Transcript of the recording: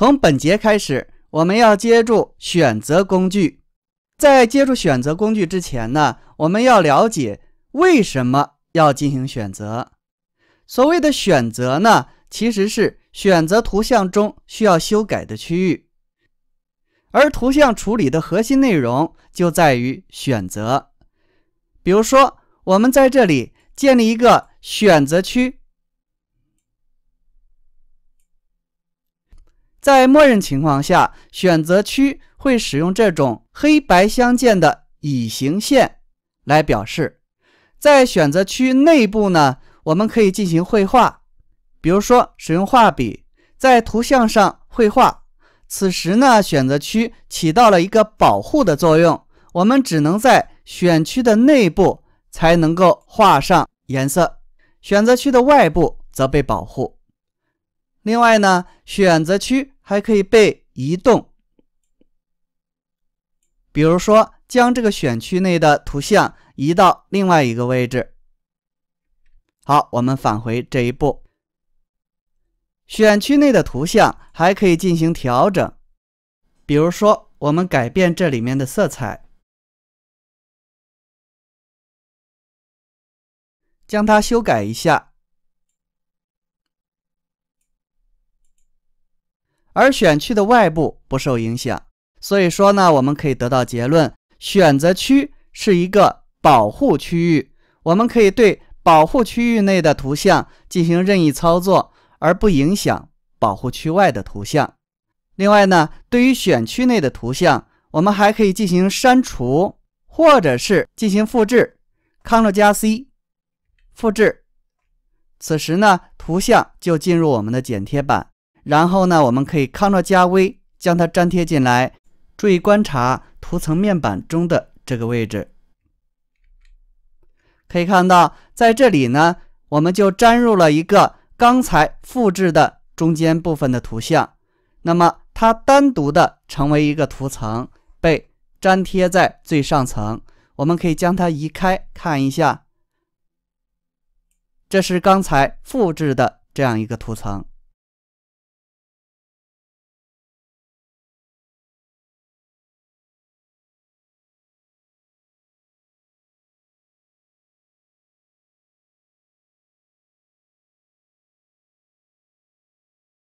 从本节开始，我们要接触选择工具。在接触选择工具之前呢，我们要了解为什么要进行选择。所谓的选择呢，其实是选择图像中需要修改的区域，而图像处理的核心内容就在于选择。比如说，我们在这里建立一个选择区。在默认情况下，选择区会使用这种黑白相间的隐形线来表示。在选择区内部呢，我们可以进行绘画，比如说使用画笔在图像上绘画。此时呢，选择区起到了一个保护的作用，我们只能在选区的内部才能够画上颜色，选择区的外部则被保护。另外呢，选择区还可以被移动，比如说将这个选区内的图像移到另外一个位置。好，我们返回这一步。选区内的图像还可以进行调整，比如说我们改变这里面的色彩，将它修改一下。而选区的外部不受影响，所以说呢，我们可以得到结论：选择区是一个保护区域，我们可以对保护区域内的图像进行任意操作，而不影响保护区外的图像。另外呢，对于选区内的图像，我们还可以进行删除或者是进行复制，Ctrl 加 C，复制。此时呢，图像就进入我们的剪贴板。然后呢，我们可以 Ctrl 加 V 将它粘贴进来。注意观察图层面板中的这个位置，可以看到，在这里呢，我们就粘入了一个刚才复制的中间部分的图像。那么它单独的成为一个图层，被粘贴在最上层。我们可以将它移开，看一下，这是刚才复制的这样一个图层。